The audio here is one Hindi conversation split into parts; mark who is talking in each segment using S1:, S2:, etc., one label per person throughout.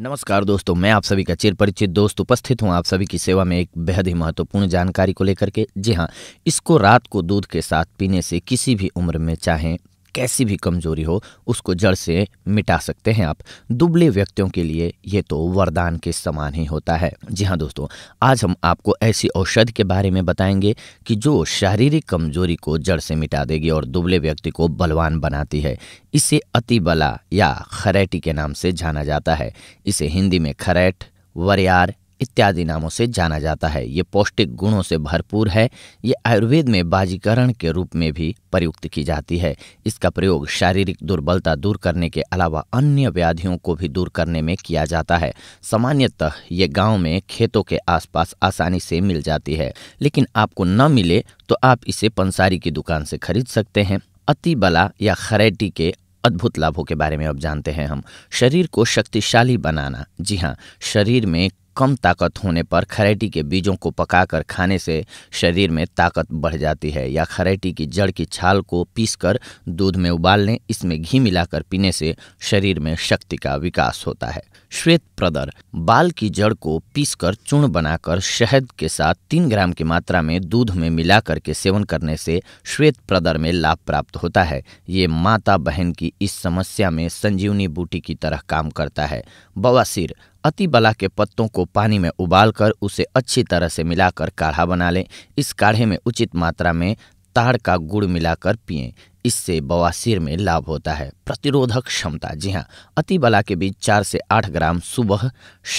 S1: नमस्कार दोस्तों मैं आप सभी का चिर परिचित दोस्त उपस्थित हूं आप सभी की सेवा में एक बेहद ही महत्वपूर्ण जानकारी को लेकर के जी हाँ इसको रात को दूध के साथ पीने से किसी भी उम्र में चाहे कैसी भी कमजोरी हो उसको जड़ से मिटा सकते हैं आप दुबले व्यक्तियों के लिए ये तो वरदान के समान ही होता है जी हाँ दोस्तों आज हम आपको ऐसी औषध के बारे में बताएंगे कि जो शारीरिक कमजोरी को जड़ से मिटा देगी और दुबले व्यक्ति को बलवान बनाती है इसे अति बला या खरैटी के नाम से जाना जाता है इसे हिंदी में खरैट वरियार इत्यादि नामों से जाना जाता है ये पौष्टिक गुणों से भरपूर है ये आयुर्वेद में बाजीकरण के रूप में भी प्रयुक्त की जाती है इसका प्रयोग शारीरिक दुर्बलता दूर करने के अलावा अन्य व्याधियों को भी दूर करने में किया जाता है सामान्यतः ये गाँव में खेतों के आसपास आसानी से मिल जाती है लेकिन आपको न मिले तो आप इसे पंसारी की दुकान से खरीद सकते हैं अति बला या खरेटी के अद्भुत लाभों के बारे में अब जानते हैं हम शरीर को शक्तिशाली बनाना जी हाँ शरीर में कम ताकत होने पर खरेटी के बीजों को पकाकर खाने से शरीर में ताकत बढ़ जाती है या खरेटी की जड़ की छाल को पीसकर दूध में उबाल लें इसमें घी मिलाकर पीने से शरीर में शक्ति का विकास होता है श्वेत प्रदर बाल की जड़ को पीसकर चूर्ण बनाकर शहद के साथ तीन ग्राम की मात्रा में दूध में मिलाकर के सेवन करने से श्वेत प्रदर में लाभ प्राप्त होता है ये माता बहन की इस समस्या में संजीवनी बूटी की तरह काम करता है बवासीर अतिबला के पत्तों को पानी में उबालकर उसे अच्छी तरह से मिलाकर काढ़ा बना लें इस काढ़े में उचित मात्रा में ताड़ का गुड़ मिलाकर पिएं इससे बवासीर में लाभ होता है प्रतिरोधक क्षमता जी हाँ अति बला के बीच चार से आठ ग्राम सुबह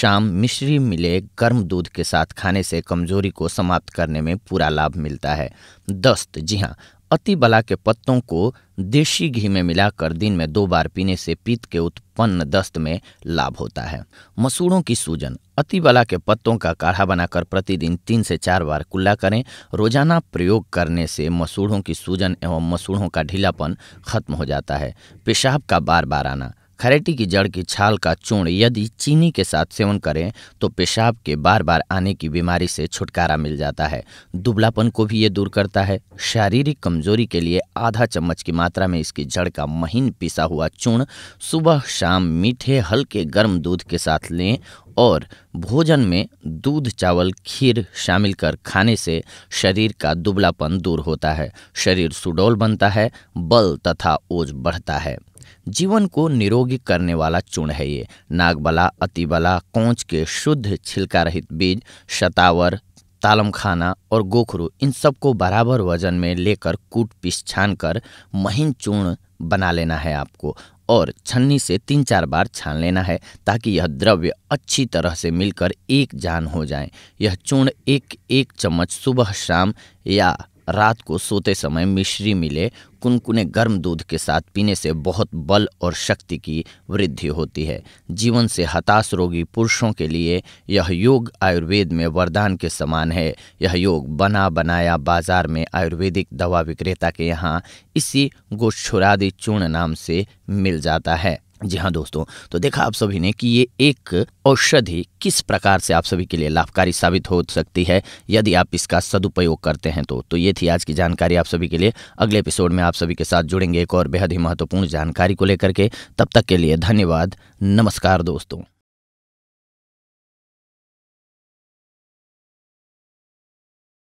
S1: शाम मिश्री मिले गर्म दूध के साथ खाने से कमजोरी को समाप्त करने में पूरा लाभ मिलता है दस्त जी हाँ अतिबला के पत्तों को देशी घी में मिलाकर दिन में दो बार पीने से पित्त के उत्पन्न दस्त में लाभ होता है मसूड़ों की सूजन अतिबला के पत्तों का काढ़ा बनाकर प्रतिदिन तीन से चार बार कुल्ला करें रोजाना प्रयोग करने से मसूड़ों की सूजन एवं मसूड़ों का ढीलापन खत्म हो जाता है पेशाब का बार बार आना खरेटी की जड़ की छाल का चूर्ण यदि चीनी के साथ सेवन करें तो पेशाब के बार बार आने की बीमारी से छुटकारा मिल जाता है दुबलापन को भी ये दूर करता है शारीरिक कमजोरी के लिए आधा चम्मच की मात्रा में इसकी जड़ का महीन पिसा हुआ चूर्ण सुबह शाम मीठे हल्के गर्म दूध के साथ लें और भोजन में दूध चावल खीर शामिल कर खाने से शरीर का दुबलापन दूर होता है शरीर सुडौल बनता है बल तथा ओज बढ़ता है जीवन को निरोगी करने वाला चूर्ण है ये नागबला अतिबला कोंच के शुद्ध छिलका रहित बीज शतावर तालम खाना और गोखरू इन सबको बराबर वजन में लेकर कूट पीस छान कर महीन चूर्ण बना लेना है आपको और छन्नी से तीन चार बार छान लेना है ताकि यह द्रव्य अच्छी तरह से मिलकर एक जान हो जाए यह चूर्ण एक एक चम्मच सुबह शाम या रात को सोते समय मिश्री मिले कुनकुने गर्म दूध के साथ पीने से बहुत बल और शक्ति की वृद्धि होती है जीवन से हताश रोगी पुरुषों के लिए यह योग आयुर्वेद में वरदान के समान है यह योग बना बनाया बाजार में आयुर्वेदिक दवा विक्रेता के यहाँ इसी गोच्छुरादि चूर्ण नाम से मिल जाता है जी हाँ दोस्तों तो देखा आप सभी ने कि ये एक औषधि किस प्रकार से आप सभी के लिए लाभकारी साबित हो सकती है यदि आप इसका सदुपयोग करते हैं तो तो ये थी आज की जानकारी आप सभी के लिए अगले एपिसोड में आप सभी के साथ जुड़ेंगे एक और बेहद ही महत्वपूर्ण जानकारी को लेकर के तब तक के लिए धन्यवाद नमस्कार दोस्तों